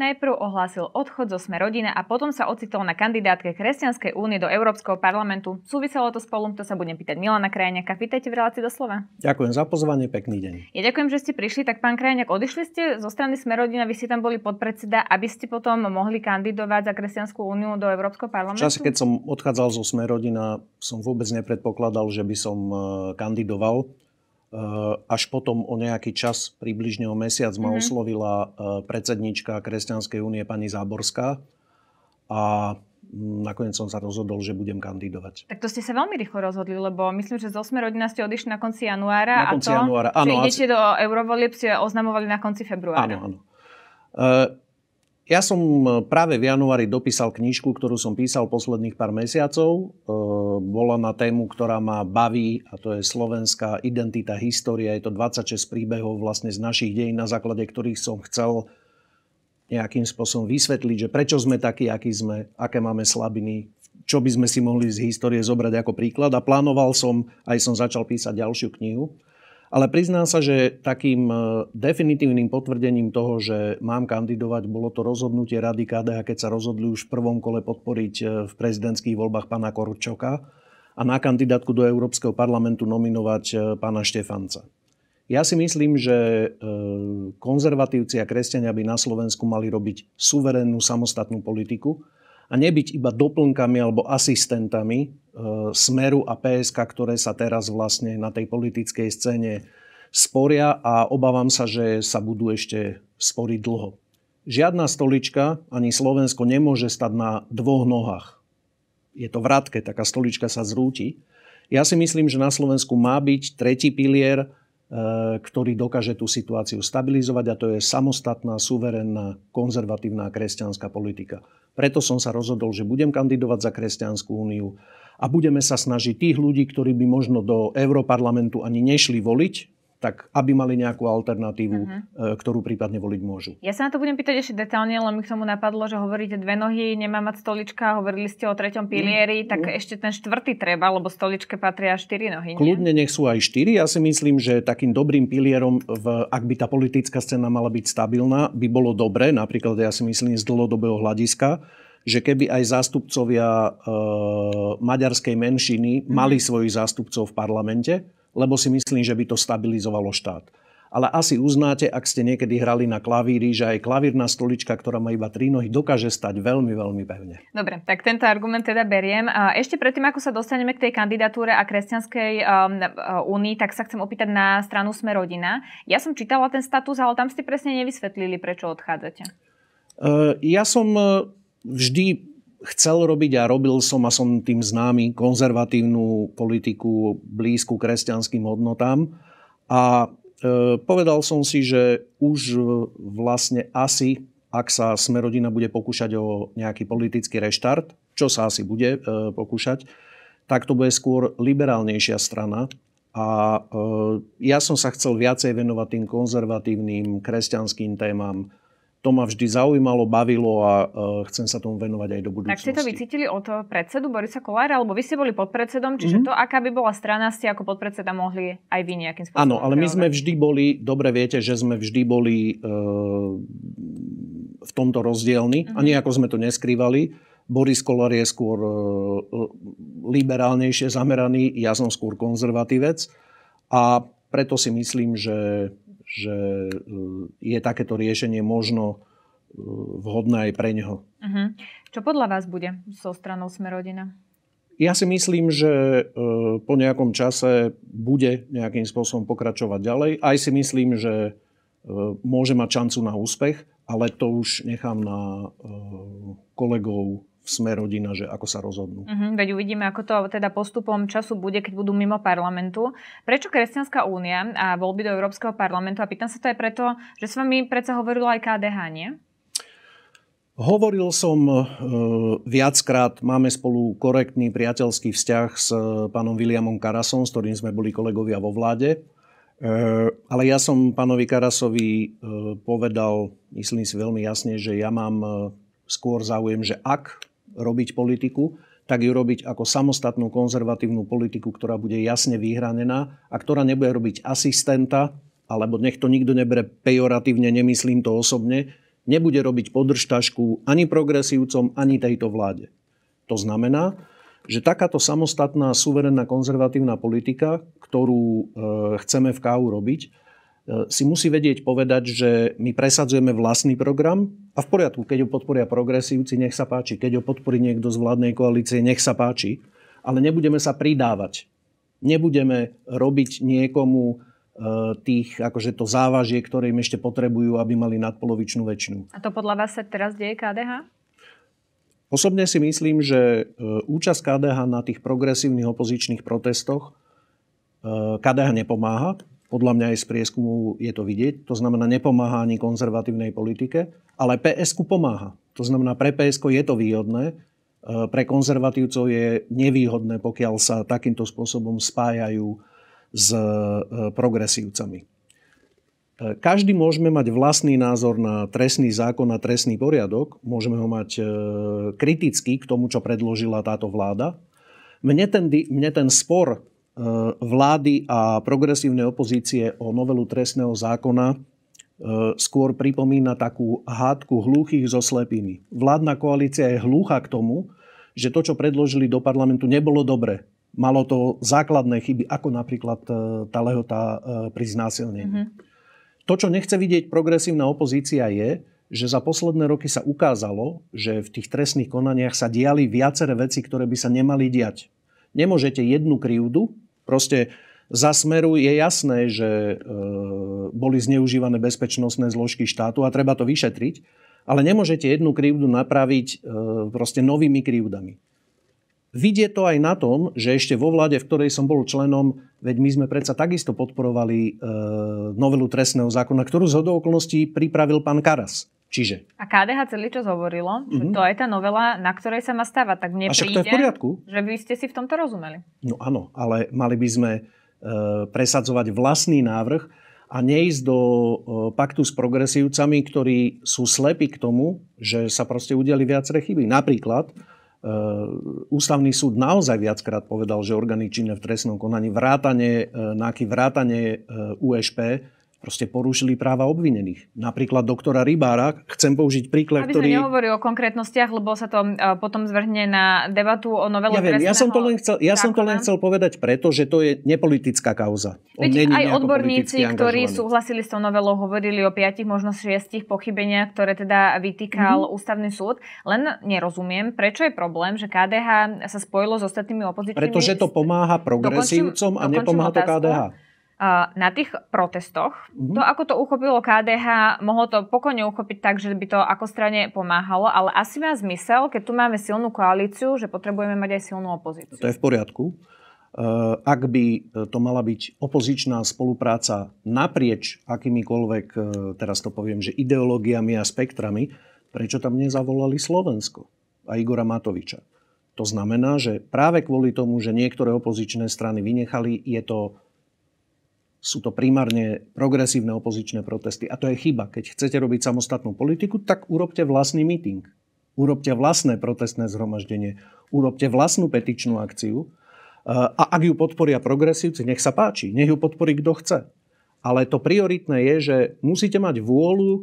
Najprv ohlásil odchod zo Sme rodina a potom sa ocitol na kandidátke Kresťanskej únie do Európskeho parlamentu. Súviselo to spolu, to sa budem pýtať Milana Krajňaka. Pýtajte v relácii do slova. Ďakujem za pozvanie, pekný deň. Ja ďakujem, že ste prišli. Tak pán Krajňak, odišli ste zo strany Sme rodina, vy ste tam boli podpredseda, aby ste potom mohli kandidovať za Kresťanskú úniu do Európskeho parlamentu? V čase, keď som odchádzal zo Sme rodina, som vôbec nepredpokladal, že by som eh, kandidoval Ehm, až potom o nejaký čas, približne o mesiac, ma mm-hmm. oslovila ehm, predsednička Kresťanskej únie pani Záborská a mm, nakoniec som sa rozhodol, že budem kandidovať. Tak to ste sa veľmi rýchlo rozhodli, lebo myslím, že z 8 rodina ste odišli na konci januára na konci a to, januára. Áno, že idete a... do eurovolieb, ste oznamovali na konci februára. Áno, áno. Ehm, ja som e, práve v januári dopísal knižku, ktorú som písal posledných pár mesiacov. E, bola na tému, ktorá ma baví, a to je slovenská identita, história. Je to 26 príbehov vlastne z našich dejín, na základe ktorých som chcel nejakým spôsobom vysvetliť, že prečo sme takí, akí sme, aké máme slabiny, čo by sme si mohli z histórie zobrať ako príklad. A plánoval som, aj som začal písať ďalšiu knihu. Ale priznám sa, že takým e, definitívnym potvrdením toho, že mám kandidovať, bolo to rozhodnutie Rady KDH, keď sa rozhodli už v prvom kole podporiť e, v prezidentských voľbách pána Korčoka a na kandidátku do Európskeho parlamentu nominovať e, pána Štefanca. Ja si myslím, že konzervatívci a kresťania by na Slovensku mali robiť suverénnu samostatnú politiku a nebyť iba doplnkami alebo asistentami e, Smeru a PSK, ktoré sa teraz vlastne na tej politickej scéne sporia a obávam sa, že sa budú ešte sporiť dlho. Žiadna stolička ani Slovensko nemôže stať na dvoch nohách. Je to vrátke, taká stolička sa zrúti. Ja si myslím, že na Slovensku má byť tretí pilier, Eh, ktorý dokáže tú situáciu stabilizovať a to je samostatná, suverénna, konzervatívna kresťanská politika. Preto som sa rozhodol, že budem kandidovať za Kresťanskú úniu a budeme sa snažiť tých ľudí, ktorí by možno do Európarlamentu ani nešli voliť, tak aby mali nejakú alternatívu, uh-huh. ktorú prípadne voliť môžu. Ja sa na to budem pýtať ešte detálne, len mi k tomu napadlo, že hovoríte dve nohy, nemá mať stolička, hovorili ste o treťom mm. pilieri, mm. tak mm. ešte ten štvrtý treba, lebo stoličke patria štyri nohy. Kľudne nech sú aj štyri. Ja si myslím, že takým dobrým pilierom, v, ak by tá politická scéna mala byť stabilná, by bolo dobre, napríklad ja si myslím z dlhodobého hľadiska, že keby aj zástupcovia e, maďarskej menšiny mm. mali svojich zástupcov v parlamente, lebo si myslím, že by to stabilizovalo štát. Ale asi uznáte, ak ste niekedy hrali na klavíri, že aj klavírna stolička, ktorá má iba tri nohy, dokáže stať veľmi, veľmi pevne. Dobre, tak tento argument teda beriem. A ešte predtým, ako sa dostaneme k tej kandidatúre a kresťanskej um, e, únii, tak sa chcem opýtať na stranu Sme rodina. Ja som čítala ten status, ale tam ste presne nevysvetlili, prečo odchádzate. E, ja som e, vždy chcel robiť a robil som a som tým známy konzervatívnu politiku blízku kresťanským hodnotám. A e, povedal som si, že už e, vlastne asi, ak sa Smerodina bude pokúšať o nejaký politický reštart, čo sa asi bude e, pokúšať, tak to bude skôr liberálnejšia strana. A e, ja som sa chcel viacej venovať tým konzervatívnym kresťanským témam, to ma vždy zaujímalo, bavilo a e, chcem sa tomu venovať aj do budúcnosti. Tak ste to vycítili od e, predsedu Borisa Kolára, alebo vy ste boli podpredsedom, čiže mm-hmm. to, aká by bola strana, ste ako podpredseda mohli aj vy nejakým spôsobom. Áno, ale my sme vždy boli, dobre viete, že sme vždy boli uh, v tomto rozdielni mm-hmm. a mhm. nejako sme to neskrývali. Boris Kolár je skôr uh, liberálnejšie zameraný, ja som skôr konzervatívec a preto si myslím, že že e, je takéto riešenie možno e, vhodné aj pre neho. Uh-huh. Čo podľa vás bude so stranou Smerodina? Ja si myslím, že e, po nejakom čase bude nejakým spôsobom pokračovať ďalej. Aj si myslím, že môže mať šancu na úspech, ale to už nechám na kolegov sme rodina, že ako sa rozhodnú. Uh-huh, veď uvidíme, ako to teda postupom času bude, keď budú mimo parlamentu. Prečo Kresťanská únia a voľby do Európskeho parlamentu? A pýtam sa to aj preto, že s vami predsa hovorilo aj KDH, nie? Hovoril som e, viackrát, máme spolu korektný priateľský vzťah s e, pánom Williamom Karasom, s ktorým sme boli kolegovia vo vláde. E, ale ja som pánovi Karasovi e, povedal, myslím si veľmi jasne, že ja mám e, skôr záujem, že ak robiť politiku, tak ju robiť ako samostatnú konzervatívnu politiku, ktorá bude jasne vyhranená a ktorá nebude robiť asistenta, alebo nech to nikto nebere pejoratívne, nemyslím to osobne, nebude robiť podržtašku ani progresívcom, ani tejto vláde. To znamená, že takáto samostatná, suverenná, konzervatívna politika, ktorú e, chceme v KU robiť, E, si musí vedieť povedať, že my presadzujeme vlastný program a v poriadku, keď ho podporia progresívci, nech sa páči, keď ho podporí niekto z vládnej koalície, nech sa páči, ale nebudeme sa pridávať. Nebudeme robiť niekomu e, tých, akože to závažie, ktoré im ešte potrebujú, aby mali nadpolovičnú väčšinu. A to podľa vás sa teraz deje KDH? Osobne si myslím, že e, účasť KDH na tých progresívnych opozičných protestoch KDH nepomáha, podľa mňa aj z prieskumu je to vidieť. To znamená, nepomáha ani konzervatívnej politike, ale PSK pomáha. To znamená, pre PSK je to výhodné, e, pre konzervatívcov je nevýhodné, pokiaľ sa takýmto spôsobom spájajú s e, progresívcami. E, každý môžeme mať vlastný názor na trestný zákon a trestný poriadok, môžeme ho mať kritický k tomu, čo predložila táto vláda. Mne ten, mne ten spor E, vlády a progresívnej opozície o novelu trestného zákona e, skôr pripomína takú hádku hluchých so slepými. Vládna koalícia je hlúcha k tomu, že to, čo predložili do parlamentu, nebolo dobre. Malo to základné chyby, ako napríklad e, tá lehota pri znásilnení. Mm-hmm. To, čo nechce vidieť progresívna opozícia, je, že za posledné roky sa ukázalo, že v tých trestných konaniach sa diali viaceré veci, ktoré by sa nemali diať. Nemôžete jednu krivdu Proste za Smeru je jasné, že e, boli zneužívané bezpečnostné zložky štátu a treba to vyšetriť, ale nemôžete jednu krivdu napraviť e, proste novými krivdami. Vidie to aj na tom, že ešte vo vláde, v ktorej som bol členom, veď my sme predsa takisto podporovali e, novelu trestného zákona, ktorú z hodou okolností pripravil pán Karas. Čiže... A KDH celý čas hovorilo, mm-hmm. že mhm. to je tá novela, na ktorej sa má stávať. Tak mne a príde, to je v poriadku. že by ste si v tomto rozumeli. No áno, ale mali by sme e, presadzovať vlastný návrh a neísť do e, paktu s progresívcami, ktorí sú slepí k tomu, že sa proste udeli viaceré chyby. Napríklad e, ústavný súd naozaj viackrát povedal, že orgány činné v trestnom konaní vrátane e, náky vrátane e, USP proste porušili práva obvinených. Napríklad doktora Rybára, chcem použiť príklad, Aby ktorý... Aby nehovoril o konkrétnostiach, lebo sa to e, potom zvrhne na debatu o novele ja viem, ja som to len chcel, Ja som to len chcel povedať preto, že to je nepolitická kauza. On Veď aj odborníci, ktorí súhlasili s tou novelou, hovorili o piatich, možno šiestich pochybeniach, ktoré teda vytýkal mm-hmm. ústavný súd. Len nerozumiem, prečo je problém, že KDH sa spojilo s ostatnými opozičnými... Pretože to pomáha progresívcom dokončím, a dokončím nepomáha otázku. to KDH na tých protestoch. Mm-hmm. To, ako to uchopilo KDH, mohlo to pokojne uchopiť tak, že by to ako strane pomáhalo, ale asi má zmysel, keď tu máme silnú koalíciu, že potrebujeme mať aj silnú opozíciu. To je v poriadku. E, ak by e, to mala byť opozičná spolupráca naprieč akýmikoľvek, e, teraz to poviem, že ideológiami a spektrami, prečo tam nezavolali Slovensko a Igora Matoviča? To znamená, že práve kvôli tomu, že niektoré opozičné strany vynechali, je to sú to primárne progresívne opozičné protesty. A to je chyba. Keď chcete robiť samostatnú politiku, tak urobte vlastný meeting. Urobte vlastné protestné zhromaždenie. Urobte vlastnú petičnú akciu. A ak ju podporia progresívci, nech sa páči. Nech ju podporí kto chce. Ale to prioritné je, že musíte mať vôľu e,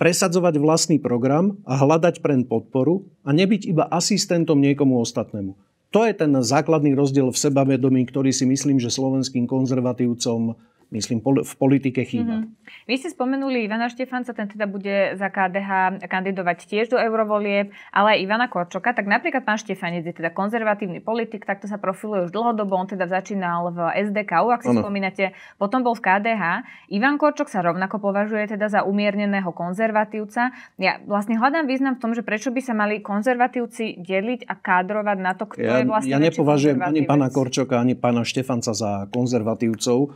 presadzovať vlastný program a hľadať preň podporu a nebyť iba asistentom niekomu ostatnému. To je ten základný rozdiel v sebavedomí, ktorý si myslím, že slovenským konzervatívcom myslím, pol- v politike chýba. Mm-hmm. Vy ste spomenuli Ivana Štefanca, ten teda bude za KDH kandidovať tiež do eurovolieb, ale aj Ivana Korčoka. Tak napríklad pán Štefanec je teda konzervatívny politik, takto sa profiluje už dlhodobo, on teda začínal v SDKU, ak si ano. spomínate, potom bol v KDH. Ivan Korčok sa rovnako považuje teda za umierneného konzervatívca. Ja vlastne hľadám význam v tom, že prečo by sa mali konzervatívci deliť a kádrovať na to, kto ja, je vlastne Ja nepovažujem ani pána Korčoka, ani pána Štefanca za konzervatívcov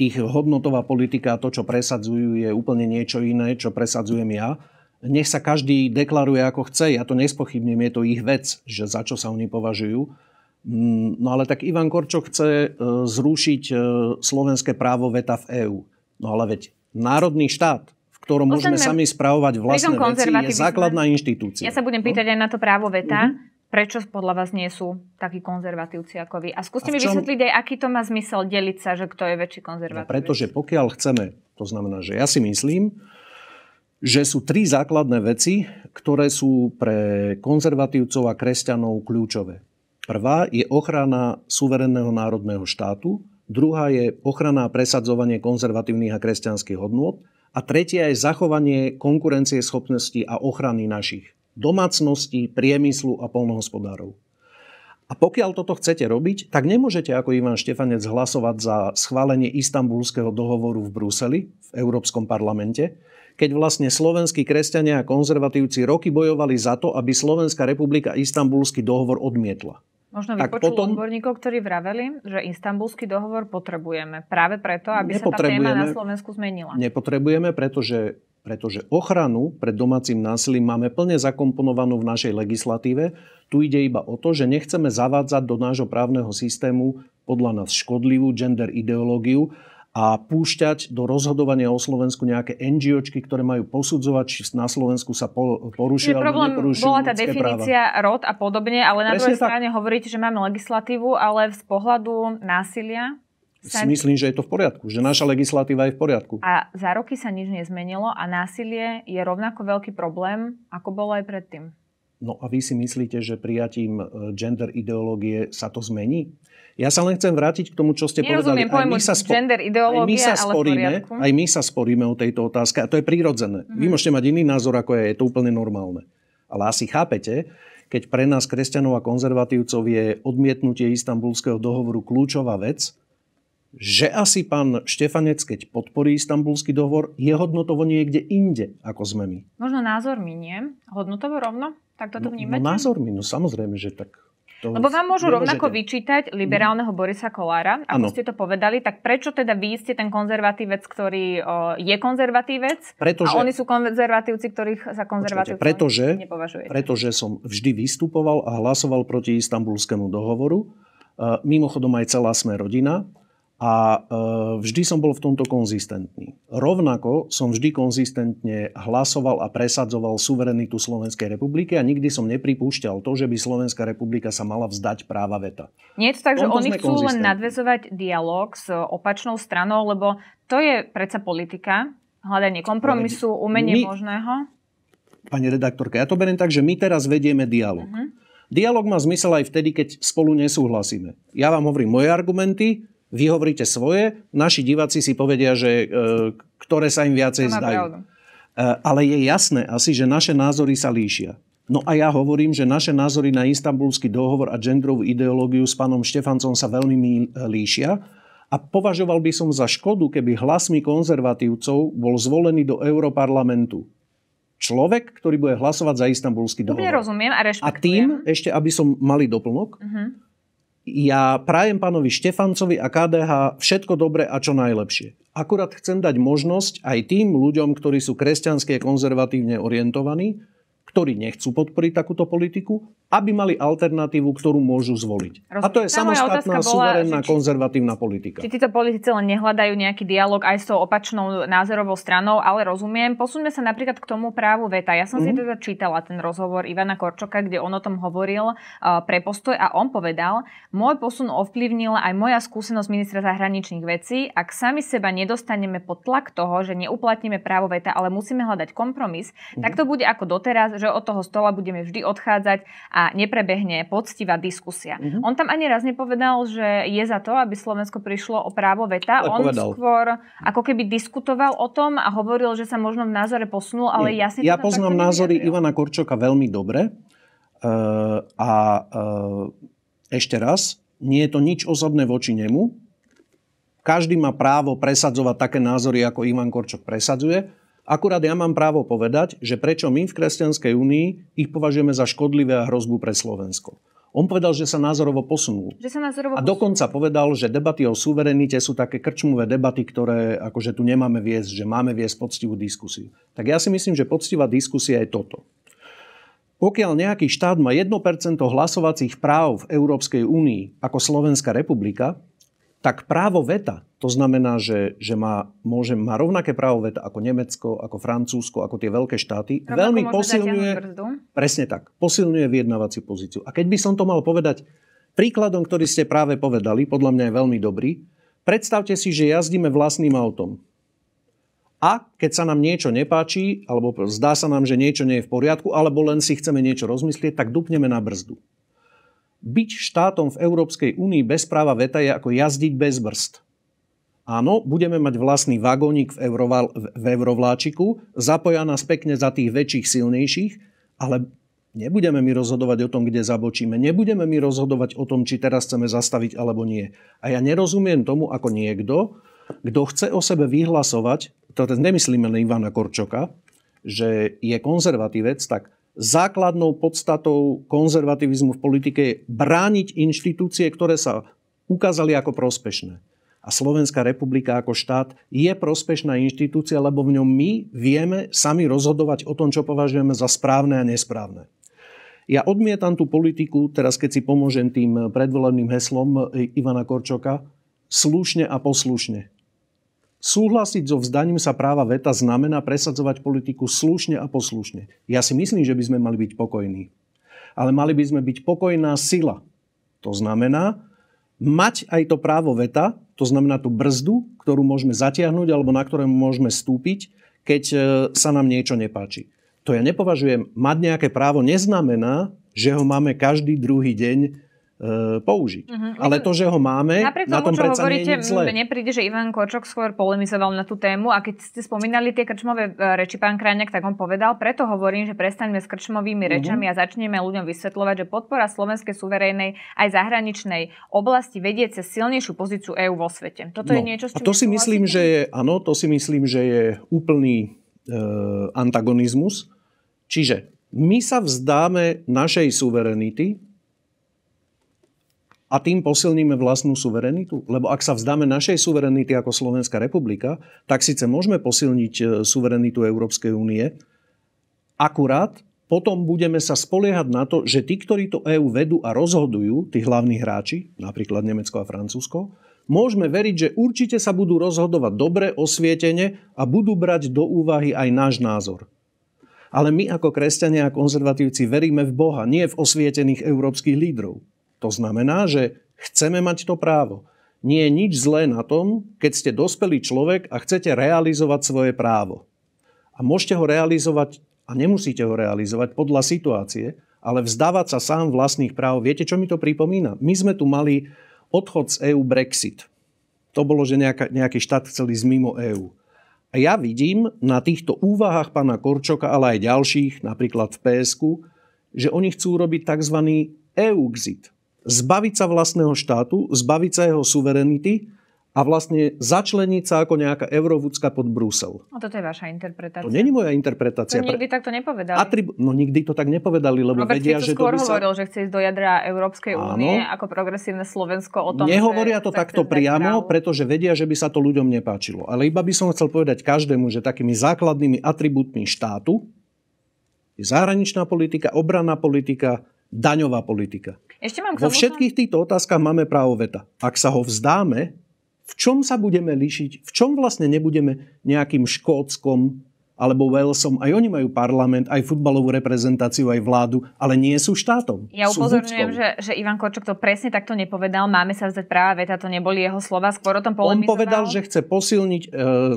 ich hodnotová politika a to, čo presadzujú, je úplne niečo iné, čo presadzujem ja. Nech sa každý deklaruje ako chce, ja to nespochybním, je to ich vec, že za čo sa oni považujú. Mm, no ale tak Ivan Korčok chce e, zrušiť e, slovenské právo veta v EÚ. No ale veď národný štát, v ktorom Ostaňme môžeme sami spravovať vlastné veci, je základná inštitúcia. Ja sa budem no? pýtať no? aj na to právo veta. Uh-huh prečo podľa vás nie sú takí konzervatívci ako vy. A skúste a mi čom... vysvetliť aj, aký to má zmysel deliť sa, že kto je väčší konzervatívec. No, pretože pokiaľ chceme, to znamená, že ja si myslím, že sú tri základné veci, ktoré sú pre konzervatívcov a kresťanov kľúčové. Prvá je ochrana suverenného národného štátu, druhá je ochrana a presadzovanie konzervatívnych a kresťanských hodnôt a tretia je zachovanie konkurencie schopností a ochrany našich domácností, priemyslu a polnohospodárov. A pokiaľ toto chcete robiť, tak nemôžete ako Ivan Štefanec hlasovať za schválenie istambulského dohovoru v Bruseli, v Európskom parlamente, keď vlastne slovenskí kresťania a konzervatívci roky bojovali za to, aby Slovenská republika istambulský dohovor odmietla. Možno vypočul potom... odborníkov, ktorí vraveli, že istambulský dohovor potrebujeme práve preto, aby sa tá téma na Slovensku zmenila. Nepotrebujeme, pretože pretože ochranu pred domácim násilím máme plne zakomponovanú v našej legislatíve. Tu ide iba o to, že nechceme zavádzať do nášho právneho systému podľa nás škodlivú gender ideológiu a púšťať do rozhodovania o Slovensku nejaké NGOčky, ktoré majú posudzovať, či na Slovensku sa porušia alebo problém bola tá definícia práva. rod a podobne, ale na Presne druhej tak. strane hovoríte, že máme legislatívu, ale z pohľadu násilia sa... myslím, že je to v poriadku, že naša legislatíva je v poriadku. A za roky sa nič nezmenilo a násilie je rovnako veľký problém, ako bolo aj predtým. No a vy si myslíte, že prijatím e, gender ideológie sa to zmení? Ja sa len chcem vrátiť k tomu, čo ste Nerozumiem, povedali. Aj my, sa spo- gender aj my sa sporíme, aj my sa sporíme o tejto otázke a to je prírodzené. Mm-hmm. Vy mhm. môžete mať iný názor ako ja, je to úplne normálne. Ale asi chápete, keď pre nás kresťanov a konzervatívcov je odmietnutie istambulského dohovoru kľúčová vec, že asi pán Štefanec, keď podporí istambulský dohovor, je hodnotovo niekde inde, ako sme my. Možno názormi nie. Hodnotovo rovno? Tak toto no, no vnímate? No názormi, no samozrejme, že tak. To Lebo vám môžu nemôžete. rovnako vyčítať liberálneho Borisa Kolára, ako ano. ste to povedali, tak prečo teda vy ste ten konzervatívec, ktorý o, je konzervatívec pretože, a oni sú konzervatívci, ktorých za konzervatívcov pretože, nepovažujete? Pretože som vždy vystupoval a hlasoval proti istambulskému dohovoru. E, mimochodom aj celá sme rodina a e, vždy som bol v tomto konzistentný. Rovnako som vždy konzistentne hlasoval a presadzoval suverenitu Slovenskej republiky a nikdy som nepripúšťal to, že by Slovenská republika sa mala vzdať práva veta. Nie je to tak, že oni chcú len nadvezovať dialog s opačnou stranou, lebo to je predsa politika, hľadanie kompromisu, umenie my, možného. Pani redaktorka, ja to beriem tak, že my teraz vedieme dialog. Uh-huh. Mhm. Dialóg má zmysel aj vtedy, keď spolu nesúhlasíme. Ja vám hovorím moje argumenty, vy hovoríte svoje, naši diváci si povedia, že e, ktoré sa im viacej zdajú. E, ale je jasné asi, že naše názory sa líšia. No a ja hovorím, že naše názory na istambulský dohovor a genderovú ideológiu s pánom Štefancom sa veľmi e, líšia a považoval by som za škodu, keby hlasmi konzervatívcov bol zvolený do Európarlamentu človek, ktorý bude hlasovať za istambulský dohovor. Dobre, rozumiem a rešpektujem. A tým, ešte aby som mali doplnok, uh-huh ja prajem pánovi Štefancovi a KDH všetko dobre a čo najlepšie. Akurát chcem dať možnosť aj tým ľuďom, ktorí sú kresťanské konzervatívne orientovaní, ktorí nechcú podporiť takúto politiku, aby mali alternatívu, ktorú môžu zvoliť. Rozumiem. A to je tá samostatná, bola, suverénna, či, konzervatívna politika. Či títo politici len nehľadajú nejaký dialog aj s tou opačnou názorovou stranou, ale rozumiem. Posúňme sa napríklad k tomu právu veta. Ja som mm-hmm. si mhm. teda čítala ten rozhovor Ivana Korčoka, kde on o tom hovoril uh, pre postoj a on povedal, môj posun ovplyvnila aj moja skúsenosť ministra zahraničných vecí. Ak sami seba nedostaneme pod tlak toho, že neuplatníme právo veta, ale musíme hľadať kompromis, mm-hmm. tak mhm. to bude ako doteraz, že od toho stola budeme vždy odchádzať a neprebehne poctivá diskusia. Mm-hmm. On tam ani raz nepovedal, že je za to, aby Slovensko prišlo o právo veta. Ale On povedal. skôr ako keby diskutoval o tom a hovoril, že sa možno v názore posunul, ale ja si Ja poznám názory nevyjadril. Ivana Korčoka veľmi dobre. Uh, a uh, ešte raz, nie je to nič osobné voči nemu. Každý má právo presadzovať také názory, ako Ivan Korčok presadzuje. Akurát ja mám právo povedať, že prečo my v Kresťanskej únii ich považujeme za škodlivé a hrozbu pre Slovensko. On povedal, že sa názorovo posunú. Že sa názorovo a dokonca povedal, že debaty o suverenite sú také krčmové debaty, ktoré akože tu nemáme viesť, že máme viesť poctivú diskusiu. Tak ja si myslím, že poctivá diskusia je toto. Pokiaľ nejaký štát má 1% hlasovacích práv v Európskej únii ako Slovenská republika, tak právo veta, to znamená, že, že má, môže, má rovnaké právo veta ako Nemecko, ako Francúzsko, ako tie veľké štáty, Rovnako veľmi posilňuje... Presne tak. Posilňuje vyjednávaciu pozíciu. A keď by som to mal povedať príkladom, ktorý ste práve povedali, podľa mňa je veľmi dobrý, predstavte si, že jazdíme vlastným autom. A keď sa nám niečo nepáči, alebo zdá sa nám, že niečo nie je v poriadku, alebo len si chceme niečo rozmyslieť, tak dupneme na brzdu byť štátom v Európskej únii bez práva veta je ako jazdiť bez brzd. Áno, budeme mať vlastný vagónik v, Euroval, v eurovláčiku, zapoja nás pekne za tých väčších, silnejších, ale nebudeme my rozhodovať o tom, kde zabočíme. Nebudeme my rozhodovať o tom, či teraz chceme zastaviť alebo nie. A ja nerozumiem tomu, ako niekto, kto chce o sebe vyhlasovať, to nemyslíme na Ivana Korčoka, že je konzervatívec, tak základnou podstatou konzervativizmu v politike je brániť inštitúcie, ktoré sa ukázali ako prospešné. A Slovenská republika ako štát je prospešná inštitúcia, lebo v ňom my vieme sami rozhodovať o tom, čo považujeme za správne a nesprávne. Ja odmietam tú politiku, teraz keď si pomôžem tým predvoleným heslom eh, Ivana Korčoka, slušne a poslušne. Súhlasiť so vzdaním sa práva veta znamená presadzovať politiku slušne a poslušne. Ja si myslím, že by sme mali byť pokojní. Ale mali by sme byť pokojná sila. To znamená, mať aj to právo veta, to znamená tú brzdu, ktorú môžeme zatiahnuť alebo na ktorú môžeme stúpiť, keď e, sa nám niečo nepáči. To ja nepovažujem. Mať nejaké právo neznamená, že ho máme každý druhý deň E, použiť. Uh-huh. Ale to, že ho máme, Napriek na tom tomu, čo hovoríte, Mne nepríde, že Ivan Kočok skôr polemizoval na tú tému a keď ste spomínali tie krčmové e, reči pán Krajňák, tak on povedal, preto hovorím, že prestaňme s krčmovými mhm. rečami uh-huh. a začneme ľuďom vysvetľovať, že podpora slovenskej suverejnej aj zahraničnej oblasti vedie cez silnejšiu pozíciu EÚ vo svete. Toto no, je niečo, s a to si myslím, že je, áno, to si myslím, že je úplný e, antagonizmus. Čiže my sa vzdáme našej suverenity, a tým posilníme vlastnú suverenitu? Lebo ak sa vzdáme našej suverenity ako Slovenská republika, tak síce môžeme posilniť e, suverenitu Európskej únie, akurát potom budeme sa spoliehať na to, že tí, ktorí to EÚ vedú a rozhodujú, tí hlavní hráči, napríklad Nemecko a Francúzsko, môžeme veriť, že určite sa budú rozhodovať dobre, osvietene a budú brať do úvahy aj náš názor. Ale my ako kresťania a konzervatívci veríme v Boha, nie v osvietených európskych lídrov. To znamená, že chceme mať to právo. Nie je nič zlé na tom, keď ste dospelý človek a chcete realizovať svoje právo. A môžete ho realizovať a nemusíte ho realizovať podľa situácie, ale vzdávať sa sám vlastných práv. Viete, čo mi to pripomína? My sme tu mali odchod z EÚ Brexit. To bolo, že nejaká, nejaký štát chcel ísť mimo EÚ. A ja vidím na týchto úvahách pána Korčoka, ale aj ďalších, napríklad v PSK, že oni chcú robiť tzv. EUxit zbaviť sa vlastného štátu, zbaviť sa jeho suverenity a vlastne začleniť sa ako nejaká eurovúcka pod Brusel. A no, toto je vaša interpretácia. To není moja interpretácia. To nikdy takto nepovedali. Atrib- no nikdy to tak nepovedali, lebo Robert vedia, Fico že to by sa... hovoril, že chce ísť do jadra Európskej Áno. únie ako progresívne Slovensko o tom, Nehovoria to takto priamo, právu. pretože vedia, že by sa to ľuďom nepáčilo. Ale iba by som chcel povedať každému, že takými základnými atribútmi štátu je zahraničná politika, obranná politika, daňová politika. Ešte mám Vo všetkých týchto otázkach máme právo veta. Ak sa ho vzdáme, v čom sa budeme líšiť, v čom vlastne nebudeme nejakým Škótskom alebo Walesom, aj oni majú parlament, aj futbalovú reprezentáciu, aj vládu, ale nie sú štátom. Ja upozorňujem, že, že Ivan Korčok to presne takto nepovedal, máme sa vzdať veta, to neboli jeho slova, skôr o tom polemizoval. On povedal, že chce posilniť e,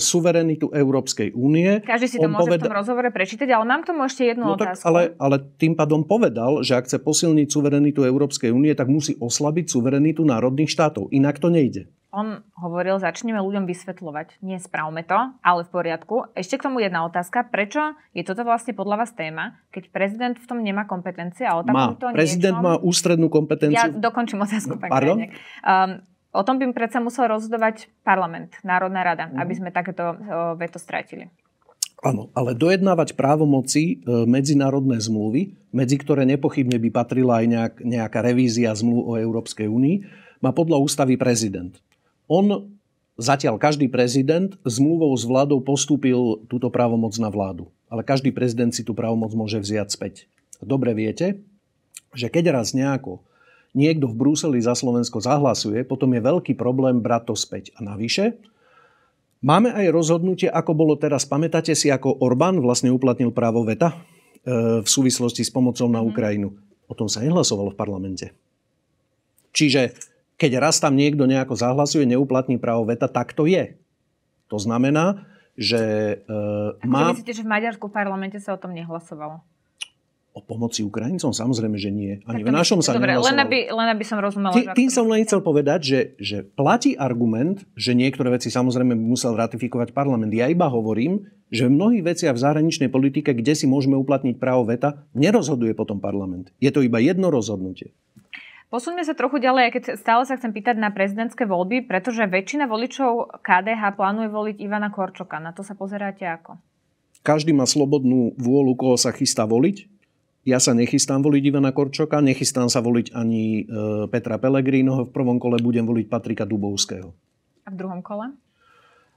suverenitu Európskej únie. Každý si to on môže poveda- v tom rozhovore prečítať, ale mám k tomu ešte jednu no, otázku. Tak, ale, ale tým pádom povedal, že ak chce posilniť suverenitu Európskej únie, tak musí oslabiť suverenitu národných štátov. Inak to nejde on hovoril, začneme ľuďom vysvetľovať. Nie, spravme to, ale v poriadku. Ešte k tomu jedna otázka. Prečo je toto vlastne podľa vás téma, keď prezident v tom nemá kompetencie a o takomto Prezident niečom... má ústrednú kompetenciu. Ja dokončím otázku, No, Pardon? Um, O tom by predsa musel rozhodovať parlament, Národná rada, mm. aby sme takéto e, veto strátili. Áno, ale dojednávať právomoci e, medzinárodné zmluvy, medzi ktoré nepochybne by patrila aj nejak, nejaká revízia zmluv o Európskej únii, má podľa ústavy prezident. On, zatiaľ každý prezident, zmluvou s vládou postúpil túto právomoc na vládu. Ale každý prezident si tú právomoc môže vziať späť. Dobre viete, že keď raz nejako niekto v Bruseli za Slovensko zahlasuje, potom je veľký problém brať to späť. A navyše, máme aj rozhodnutie, ako bolo teraz. Pamätáte si, ako Orbán vlastne uplatnil právo veta e, v súvislosti s pomocou na mhm. Ukrajinu? O tom sa nehlasovalo v parlamente. Čiže keď raz tam niekto nejako zahlasuje, neuplatní právo veta, tak to je. To znamená, že e, má... myslíte, že v Maďarsku v parlamente sa o tom nehlasovalo? O pomoci Ukrajincom? Samozrejme, že nie. Ani v našom sa Dobre, len aby, len aby som rozumela. Tý, tým som len chcel povedať, že, že platí argument, že niektoré veci samozrejme musel ratifikovať parlament. Ja iba hovorím, že v mnohých veciach v zahraničnej politike, kde si môžeme uplatniť právo veta, nerozhoduje potom parlament. Je to iba jedno rozhodnutie. Posuňme sa trochu ďalej, keď stále sa chcem pýtať na prezidentské voľby, pretože väčšina voličov KDH plánuje voliť Ivana Korčoka. Na to sa pozeráte ako? Každý má slobodnú vôľu, koho sa chystá voliť. Ja sa nechystám voliť Ivana Korčoka, nechystám sa voliť ani e, Petra Pelegrínoho. V prvom kole budem voliť Patrika Dubovského. A v druhom kole?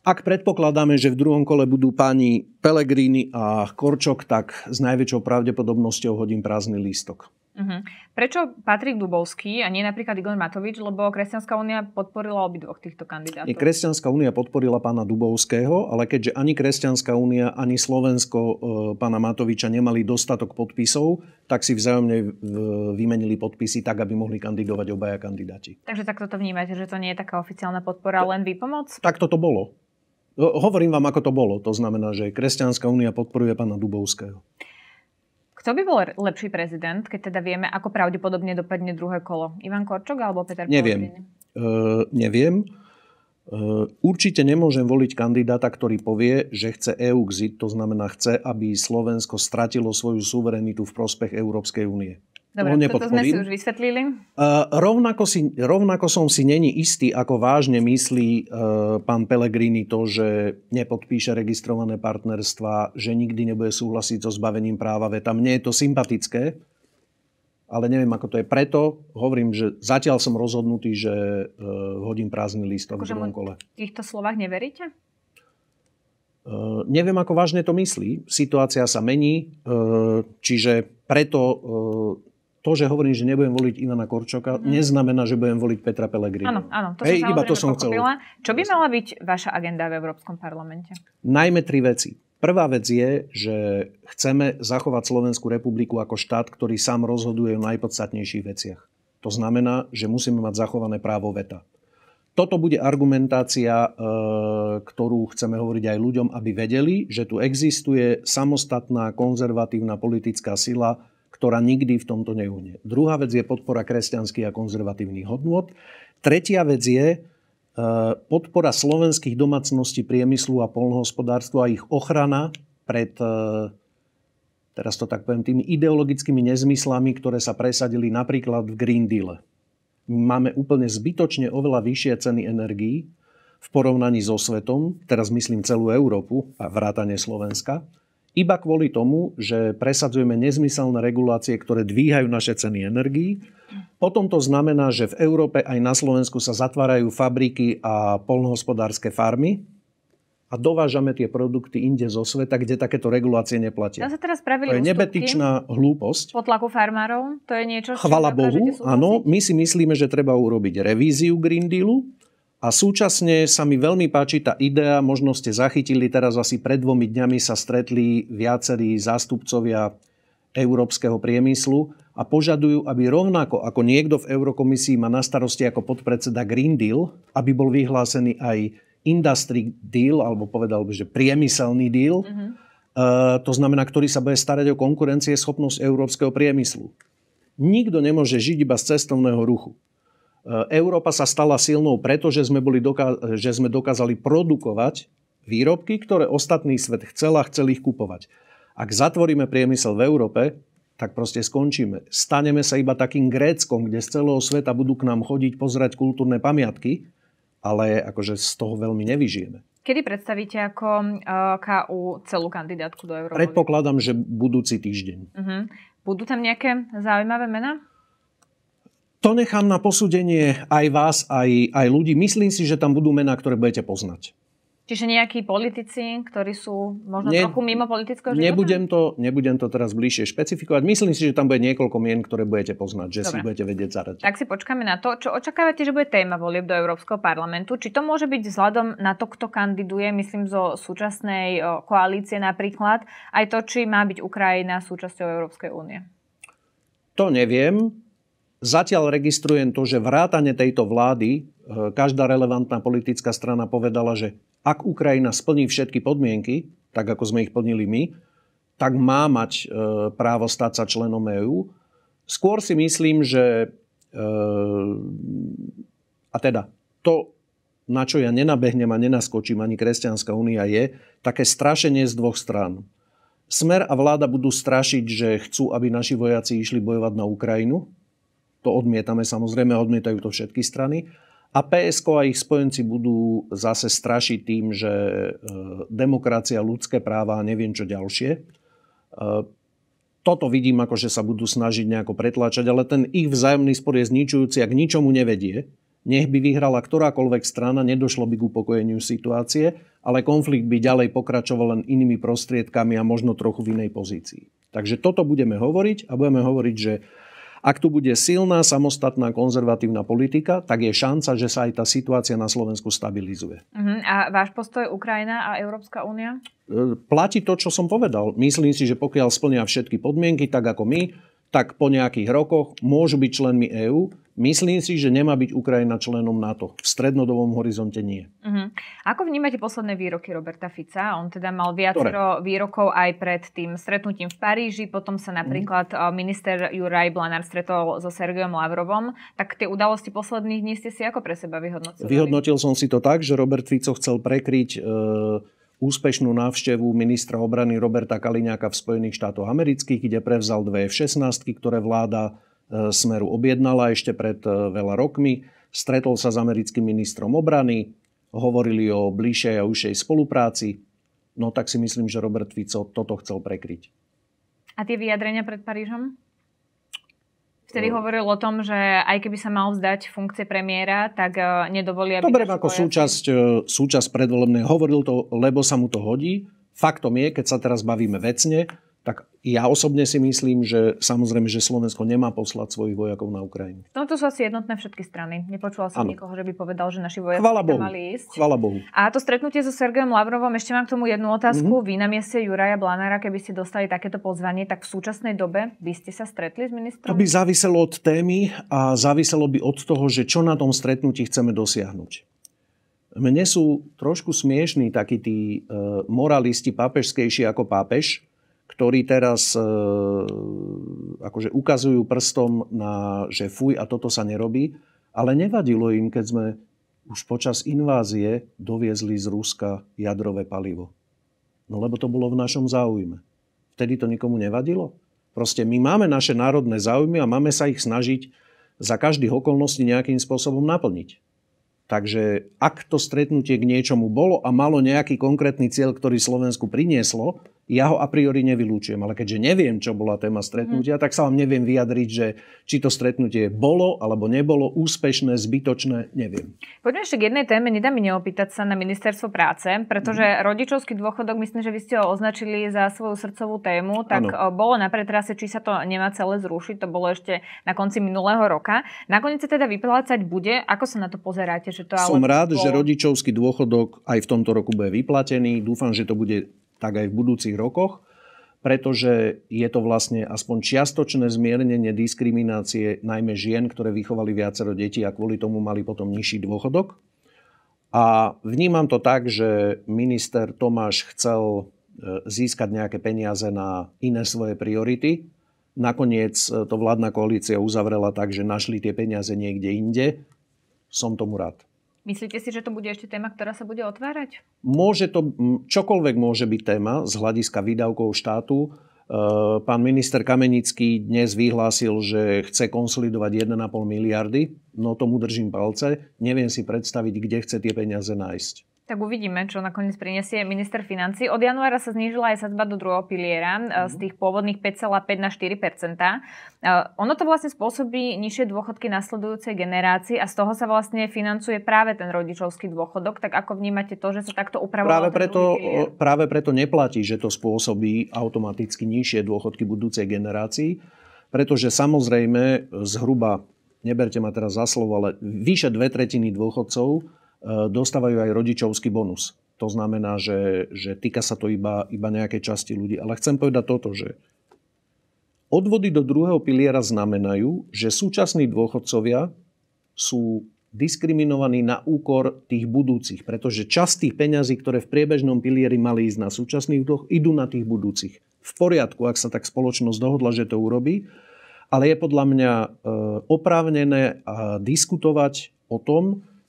Ak predpokladáme, že v druhom kole budú páni Pelegríny a Korčok, tak s najväčšou pravdepodobnosťou hodím prázdny lístok. Uh-huh. Prečo Patrik Dubovský a nie napríklad Igor Matovič, lebo Kresťanská únia podporila obidvoch týchto kandidátov? Nie, Kresťanská únia podporila pána Dubovského, ale keďže ani Kresťanská únia, ani Slovensko e, pána Matoviča nemali dostatok podpisov, tak si vzájomne e, vymenili podpisy tak, aby mohli kandidovať obaja kandidáti. Takže takto to vnímate, že to nie je taká oficiálna podpora, to, len výpomoc? Tak to bolo. Hovorím vám, ako to bolo. To znamená, že Kresťanská únia podporuje pána Dubovského. Kto by bol lepší prezident, keď teda vieme, ako pravdepodobne dopadne druhé kolo? Ivan Korčok alebo Peter Neviem. Uh, neviem. Uh, určite nemôžem voliť kandidáta, ktorý povie, že chce EUXIT, to znamená chce, aby Slovensko stratilo svoju suverenitu v prospech Európskej únie. Dobre, Toto sme si už vysvetlili. Uh, rovnako, si, rovnako som si není istý, ako vážne myslí uh, pán Pellegrini to, že nepodpíše registrované partnerstva, že nikdy nebude súhlasiť so zbavením práva veta. Mne je to sympatické, ale neviem, ako to je. Preto hovorím, že zatiaľ som rozhodnutý, že uh, hodím prázdny lístok v akože druhom kole. V týchto slovách neveríte? Uh, neviem, ako vážne to myslí. Situácia sa mení, uh, čiže preto uh, to, že hovorím, že nebudem voliť Ivana Korčoka, mm. neznamená, že budem voliť Petra Pelegrina. Áno, áno, to Hej, iba to som chcel. Čo by mala byť vaša agenda v Európskom parlamente? Najmä tri veci. Prvá vec je, že chceme zachovať Slovenskú republiku ako štát, ktorý sám rozhoduje o najpodstatnejších veciach. To znamená, že musíme mať zachované právo veta. Toto bude argumentácia, e, ktorú chceme hovoriť aj ľuďom, aby vedeli, že tu existuje samostatná konzervatívna politická sila, ktorá nikdy v tomto neúne. Druhá vec je podpora kresťanských a konzervatívnych hodnôt. Tretia vec je e, podpora slovenských domácností, priemyslu a polnohospodárstva a ich ochrana pred e, teraz to tak poviem, tými ideologickými nezmyslami, ktoré sa presadili napríklad v Green Deal. Máme úplne zbytočne oveľa vyššie ceny energií v porovnaní so svetom, teraz myslím celú Európu a vrátane Slovenska iba kvôli tomu, že presadzujeme nezmyselné regulácie, ktoré dvíhajú naše ceny energií. Potom to znamená, že v Európe aj na Slovensku sa zatvárajú fabriky a polnohospodárske farmy a dovážame tie produkty inde zo sveta, kde takéto regulácie neplatia. Ja sa teraz to je nebetičná hlúposť. Po tlaku farmárov? To je niečo, Chvala Bohu, áno. My si myslíme, že treba urobiť revíziu Green Dealu a súčasne sa mi veľmi páči tá idea, možno ste zachytili, teraz asi pred dvomi dňami sa stretli viacerí zástupcovia európskeho priemyslu a požadujú, aby rovnako ako niekto v Eurokomisii má na starosti ako podpredseda Green Deal, aby bol vyhlásený aj Industry Deal, alebo povedal by, že priemyselný deal, mm-hmm. uh, to znamená, ktorý sa bude starať o konkurencieschopnosť európskeho priemyslu. Nikto nemôže žiť iba z cestovného ruchu. E, Európa sa stala silnou pretože sme, boli doká- že sme dokázali produkovať výrobky, ktoré ostatný svet chcel a chcel ich kupovať. Ak zatvoríme priemysel v Európe, tak proste skončíme. Staneme sa iba takým Gréckom, kde z celého sveta budú k nám chodiť pozerať kultúrne pamiatky, ale akože z toho veľmi nevyžijeme. Kedy predstavíte ako e, KU celú kandidátku do Európy? Predpokladám, že budúci týždeň. Uh-huh. Budú tam nejaké zaujímavé mená? To nechám na posúdenie aj vás, aj, aj ľudí. Myslím si, že tam budú mená, ktoré budete poznať. Čiže nejakí politici, ktorí sú možno ne, trochu mimo politického života? Nebudem to, nebudem to teraz bližšie špecifikovať. Myslím si, že tam bude niekoľko mien, ktoré budete poznať, že Dobre. si budete vedieť zaradiť. Tak si počkáme na to, čo očakávate, že bude téma volieb do Európskeho parlamentu. Či to môže byť vzhľadom na to, kto kandiduje, myslím, zo súčasnej koalície napríklad, aj to, či má byť Ukrajina súčasťou Európskej únie? To neviem. Zatiaľ registrujem to, že vrátane tejto vlády e, každá relevantná politická strana povedala, že ak Ukrajina splní všetky podmienky, tak ako sme ich plnili my, tak má mať e, právo stať sa členom EÚ. Skôr si myslím, že... E, a teda, to, na čo ja nenabehnem a nenaskočím ani Kresťanská únia je, také strašenie z dvoch strán. Smer a vláda budú strašiť, že chcú, aby naši vojaci išli bojovať na Ukrajinu, to odmietame samozrejme, odmietajú to všetky strany. A PSK a ich spojenci budú zase strašiť tým, že e, demokracia, ľudské práva a neviem čo ďalšie. E, toto vidím ako, že sa budú snažiť nejako pretláčať, ale ten ich vzájomný spor je zničujúci a k ničomu nevedie. Nech by vyhrala ktorákoľvek strana, nedošlo by k upokojeniu situácie, ale konflikt by ďalej pokračoval len inými prostriedkami a možno trochu v inej pozícii. Takže toto budeme hovoriť a budeme hovoriť, že ak tu bude silná, samostatná, konzervatívna politika, tak je šanca, že sa aj tá situácia na Slovensku stabilizuje. Uh-huh. A váš postoj Ukrajina a Európska únia? E, platí to, čo som povedal. Myslím si, že pokiaľ splnia všetky podmienky, tak ako my, tak po nejakých rokoch môžu byť členmi EÚ. Myslím si, že nemá byť Ukrajina členom NATO. V strednodobom horizonte nie. Uh-huh. Ako vnímate posledné výroky Roberta Fica? On teda mal viacero Ktoré? výrokov aj pred tým stretnutím v Paríži, potom sa mhm. napríklad uh-huh. minister Juraj Blanár stretol so Sergejom Lavrovom. Tak tie udalosti posledných dní ste si ako pre seba vyhodnotili? Vyhodnotil som si to tak, že Robert Fico chcel prekryť Uh, úspešnú návštevu ministra obrany Roberta Kaliňáka v Spojených štátoch amerických, kde prevzal dve F-16, ktoré vláda e, Smeru objednala ešte pred e, veľa rokmi. Stretol sa s americkým ministrom obrany, hovorili o bližšej a užšej spolupráci. No tak si myslím, že Robert Fico toto chcel prekryť. A tie vyjadrenia pred Parížom? Vtedy mm. hovoril o tom, že aj keby sa mal vzdať funkcie premiéra, tak e, nedovolí, aby... Dobre, ako súčasť, e, súčasť predvolebnej. Hovoril to, lebo sa mu to hodí. Faktom je, keď sa teraz bavíme vecne, tak ja osobne si myslím, že samozrejme, že Slovensko nemá poslať svojich vojakov na Ukrajinu. V tomto sú asi jednotné všetky strany. Nepočula som ano. nikoho, že by povedal, že naši vojaci Chvala Bohu. mali ísť. Chvala Bohu. A to stretnutie so Sergejom Lavrovom, ešte mám k tomu jednu otázku. Mm-hmm. Vy na mieste Juraja Blanára, keby ste dostali takéto pozvanie, tak v súčasnej dobe by ste sa stretli s ministrom? To by záviselo od témy a záviselo by od toho, že čo na tom stretnutí chceme dosiahnuť. Mne sú trošku smiešní takí tí e, moralisti pápežskejší ako pápež, ktorí teraz e, akože ukazujú prstom na, že fuj a toto sa nerobí, ale nevadilo im, keď sme už počas invázie doviezli z Ruska jadrové palivo. No lebo to bolo v našom záujme. Vtedy to nikomu nevadilo. Proste my máme naše národné záujmy a máme sa ich snažiť za každých okolností nejakým spôsobom naplniť. Takže ak to stretnutie k niečomu bolo a malo nejaký konkrétny cieľ, ktorý Slovensku prinieslo, ja ho a priori nevylúčujem, ale keďže neviem, čo bola téma mhm. stretnutia, mm. tak sa vám neviem vyjadriť, že či to stretnutie bolo alebo nebolo úspešné, zbytočné, neviem. Poďme ešte k jednej téme, nedá mi neopýtať sa na ministerstvo práce, pretože mm. rodičovský dôchodok, myslím, že vy ste ho označili za svoju srdcovú tému, tak ano. E, bolo na pretrase, či sa to nemá celé zrušiť, to bolo ešte na konci minulého roka. Nakoniec sa teda vyplácať bude, ako sa na to pozeráte? Že to Som ale rád, bolo... že rodičovský dôchodok aj v tomto roku bude vyplatený, dúfam, že to bude tak aj v budúcich rokoch, pretože je to vlastne aspoň čiastočné zmiernenie diskriminácie najmä žien, ktoré vychovali viacero detí a kvôli tomu mali potom nižší dôchodok. A vnímam to tak, že minister Tomáš chcel e, získať nejaké peniaze na iné svoje priority. Nakoniec e, to vládna koalícia uzavrela tak, že našli tie peniaze niekde inde. Som tomu rád. Myslíte si, že to bude ešte téma, ktorá sa bude otvárať? Môže to, čokoľvek môže byť téma z hľadiska výdavkov štátu. E, pán minister Kamenický dnes vyhlásil, že chce konsolidovať 1,5 miliardy. No tomu držím palce. Neviem si predstaviť, kde chce tie peniaze nájsť. Tak uvidíme, čo nakoniec prinesie minister financí. Od januára sa znížila aj sadzba do druhého piliera mm. z mhm. tých pôvodných 5,5 na 4 eh, Ono to vlastne spôsobí nižšie dôchodky nasledujúcej generácii a z toho sa vlastne financuje práve ten rodičovský dôchodok. Tak ako vnímate to, že sa takto upravuje? práve práve preto neplatí, že to spôsobí automaticky nižšie dôchodky budúcej generácii, pretože samozrejme eh, zhruba, neberte ma teraz za slovo, ale vyše dve tretiny dôchodcov Eh, dostávajú aj rodičovský bonus. To znamená, že, že týka sa to iba, iba nejakej časti ľudí. Ale chcem povedať toto, že odvody do druhého piliera znamenajú, že súčasní dôchodcovia sú diskriminovaní na úkor tých budúcich, pretože časť tých peňazí, ktoré v priebežnom pilieri mali ísť na súčasných dôch, idú na tých budúcich. V poriadku, ak sa tak spoločnosť dohodla, že to urobí, ale je podľa mňa eh, oprávnené eh, diskutovať o tom,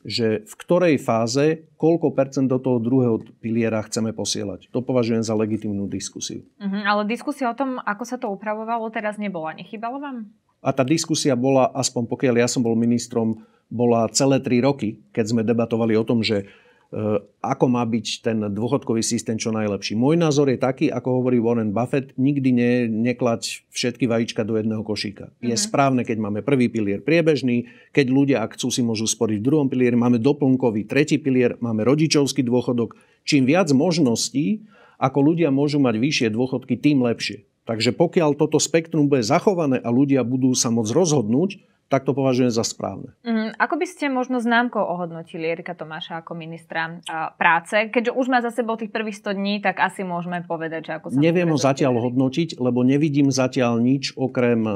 že v ktorej fáze koľko percent do toho druhého piliera chceme posielať. To považujem za legitimnú diskusiu. Uh-huh, ale diskusia o tom, ako sa to upravovalo, teraz nebola. Nechybalo vám? A tá diskusia bola, aspoň pokiaľ ja som bol ministrom, bola celé tri roky, keď sme debatovali o tom, že E, ako má byť ten dôchodkový systém čo najlepší. Môj názor je taký, ako hovorí Warren Buffett, nikdy ne, neklať všetky vajíčka do jedného košíka. Mm-hmm. Je mhm. správne, keď máme prvý pilier priebežný, keď ľudia, ak chcú, si môžu sporiť v druhom pilieri, máme doplnkový tretí pilier, máme rodičovský dôchodok. Čím viac možností, ako ľudia môžu mať vyššie dôchodky, tým lepšie. Takže pokiaľ toto spektrum bude zachované a ľudia budú sa môcť rozhodnúť, tak to považujem za správne. Mm, ako by ste možno známkou ohodnotili Erika Tomáša ako ministra práce? Keďže už má za sebou tých prvých 100 dní, tak asi môžeme povedať, že ako sa... Neviem ho zatiaľ hodnotiť, lebo nevidím zatiaľ nič okrem e,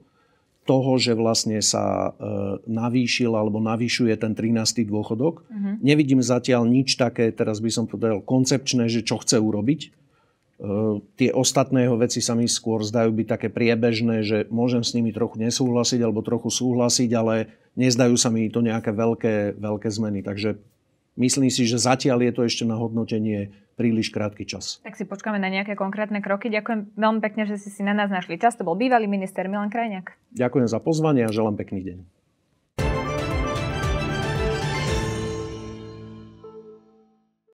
e, toho, že vlastne sa e, navýšil alebo navýšuje ten 13. dôchodok. Mm-hmm. Nevidím zatiaľ nič také, teraz by som povedal, koncepčné, že čo chce urobiť. Eh, tie ostatné jeho veci sa mi skôr zdajú byť také priebežné, že môžem s nimi trochu nesúhlasiť alebo trochu súhlasiť, ale nezdajú sa mi to nejaké veľké, veľké zmeny. Takže myslím si, že zatiaľ je to ešte na hodnotenie príliš krátky čas. Tak si počkáme na nejaké konkrétne kroky. Ďakujem veľmi pekne, že ste si na nás našli čas. To bol bývalý minister Milan Krajňák. Ďakujem za pozvanie a želám pekný deň.